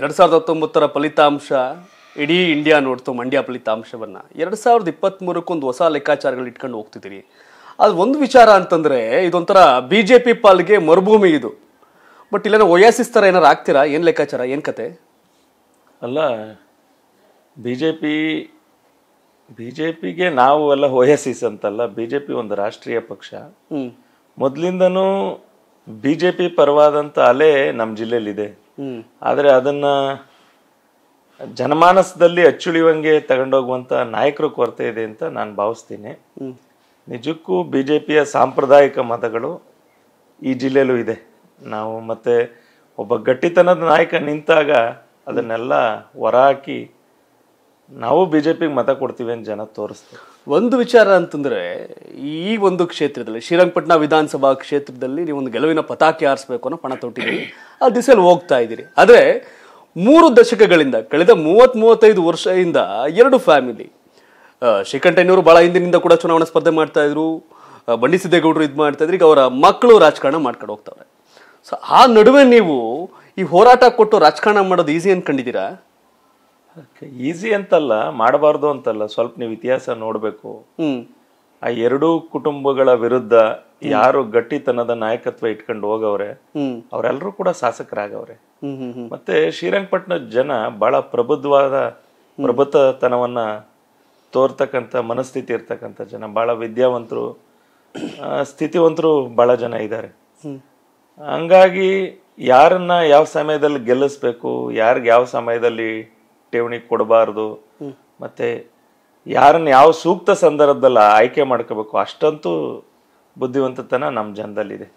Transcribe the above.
ಎರಡು ಸಾವಿರದ ಹತ್ತೊಂಬತ್ತರ ಫಲಿತಾಂಶ ಇಡೀ ಇಂಡಿಯಾ ನೋಡ್ತು ಮಂಡ್ಯ ಫಲಿತಾಂಶವನ್ನು ಎರಡು ಸಾವಿರದ ಇಪ್ಪತ್ತ್ಮೂರಕ್ಕೊಂದು ಹೊಸ ಲೆಕ್ಕಾಚಾರಗಳು ಇಟ್ಕೊಂಡು ಹೋಗ್ತಿದ್ದೀರಿ ಅದು ಒಂದು ವಿಚಾರ ಅಂತಂದರೆ ಇದೊಂಥರ ಬಿ ಜೆ ಪಿ ಪಾಲ್ಗೆ ಮರುಭೂಮಿ ಇದು ಬಟ್ ಇಲ್ಲೇನೋ ಒಯಾಸಿಸ್ ಥರ ಏನಾರು ಆಗ್ತೀರಾ ಏನು ಲೆಕ್ಕಾಚಾರ ಏನು ಕತೆ ಅಲ್ಲ B J P B J ಪಿಗೆ ನಾವು ಎಲ್ಲ ಒಯಾಸಿಸ್ ಅಂತಲ್ಲ ಬಿ ಜೆ ಪಿ ಒಂದು ರಾಷ್ಟ್ರೀಯ ಪಕ್ಷ ಮೊದಲಿಂದನೂ ಬಿ ಜೆ ಪಿ ಪರವಾದಂಥ ಅಲೆ ನಮ್ಮ ಜಿಲ್ಲೆಯಲ್ಲಿದೆ ಆದರೆ ಅದನ್ನು ಜನಮಾನಸದಲ್ಲಿ ಅಚ್ಚುಳಿಯುವಂಗೆ ತಗೊಂಡೋಗುವಂಥ ನಾಯಕರು ಕೊರತೆ ಇದೆ ಅಂತ ನಾನು ಭಾವಿಸ್ತೀನಿ ನಿಜಕ್ಕೂ ಬಿ ಜೆ ಪಿಯ ಸಾಂಪ್ರದಾಯಿಕ ಮತಗಳು ಈ ಜಿಲ್ಲೆಯಲ್ಲೂ ಇದೆ ನಾವು ಮತ್ತೆ ಒಬ್ಬ ಗಟ್ಟಿತನದ ನಾಯಕ ನಿಂತಾಗ ಅದನ್ನೆಲ್ಲ ಹೊರಹಾಕಿ ನಾವು ಬಿ ಜೆ ಪಿಗೆ ಮತ ಕೊಡ್ತೀವಿ ಅಂತ ಜನ ತೋರಿಸ್ತೀವಿ ಒಂದು ವಿಚಾರ ಅಂತಂದರೆ ಈ ಒಂದು ಕ್ಷೇತ್ರದಲ್ಲಿ ಶ್ರೀರಂಗಪಟ್ಟಣ ವಿಧಾನಸಭಾ ಕ್ಷೇತ್ರದಲ್ಲಿ ನೀವು ಒಂದು ಗೆಲುವಿನ ಪತಾಕೆ ಆರಿಸಬೇಕು ಅನ್ನೋ ಪಣ ತೊಟ್ಟಿದ್ದೀರಿ ಆ ದಿಸೆಯಲ್ಲಿ ಹೋಗ್ತಾ ಇದ್ದೀರಿ ಆದರೆ ಮೂರು ದಶಕಗಳಿಂದ ಕಳೆದ ಮೂವತ್ತ್ ಮೂವತ್ತೈದು ವರ್ಷದಿಂದ ಎರಡು ಫ್ಯಾಮಿಲಿ ಶ್ರೀಕಂಠಯ್ಯನವರು ಭಾಳ ಹಿಂದಿನಿಂದ ಕೂಡ ಚುನಾವಣಾ ಸ್ಪರ್ಧೆ ಮಾಡ್ತಾ ಇದ್ರು ಬಂಡಿಸಿದ್ದೇಗೌಡರು ಇದು ಮಾಡ್ತಾ ಇದ್ರು ಈಗ ಅವರ ಮಕ್ಕಳು ರಾಜಕಾರಣ ಮಾಡ್ಕೊಂಡು ಹೋಗ್ತಾವ್ರೆ ಸೊ ಆ ನಡುವೆ ನೀವು ಈ ಹೋರಾಟ ಕೊಟ್ಟು ರಾಜಕಾರಣ ಮಾಡೋದು ಈಸಿ ಅನ್ಕೊಂಡಿದ್ದೀರಾ ಈಸಿ ಅಂತಲ್ಲ ಮಾಡಬಾರ್ದು ಅಂತಲ್ಲ ಸ್ವಲ್ಪ ನೀವು ಇತಿಹಾಸ ನೋಡಬೇಕು ಆ ಎರಡೂ ಕುಟುಂಬಗಳ ವಿರುದ್ಧ ಯಾರು ಗಟ್ಟಿತನದ ನಾಯಕತ್ವ ಇಟ್ಕೊಂಡು ಹೋಗವ್ರೆ ಅವರೆಲ್ಲರೂ ಕೂಡ ಶಾಸಕರಾಗವ್ರೆ ಮತ್ತೆ ಶ್ರೀರಂಗಪಟ್ಟಣ ಜನ ಬಹಳ ಪ್ರಬುದ್ಧವಾದ ಪ್ರಬುದ್ಧತನವನ್ನ ತೋರ್ತಕ್ಕಂಥ ಮನಸ್ಥಿತಿ ಇರ್ತಕ್ಕಂಥ ಜನ ಬಹಳ ವಿದ್ಯಾವಂತರು ಸ್ಥಿತಿವಂತರು ಬಹಳ ಜನ ಇದ್ದಾರೆ ಹಂಗಾಗಿ ಯಾರನ್ನ ಯಾವ ಸಮಯದಲ್ಲಿ ಗೆಲ್ಲಿಸ್ಬೇಕು ಯಾರಿಗೆ ಯಾವ ಸಮಯದಲ್ಲಿ ಠೇವಣಿ ಕೊಡಬಾರ್ದು ಮತ್ತೆ ಯಾರನ್ನ ಯಾವ ಸೂಕ್ತ ಸಂದರ್ಭದಲ್ಲ ಆಯ್ಕೆ ಮಾಡ್ಕೋಬೇಕು ಅಷ್ಟಂತೂ ಬುದ್ಧಿವಂತತನ ನಮ್ಮ ಜನದಲ್ಲಿದೆ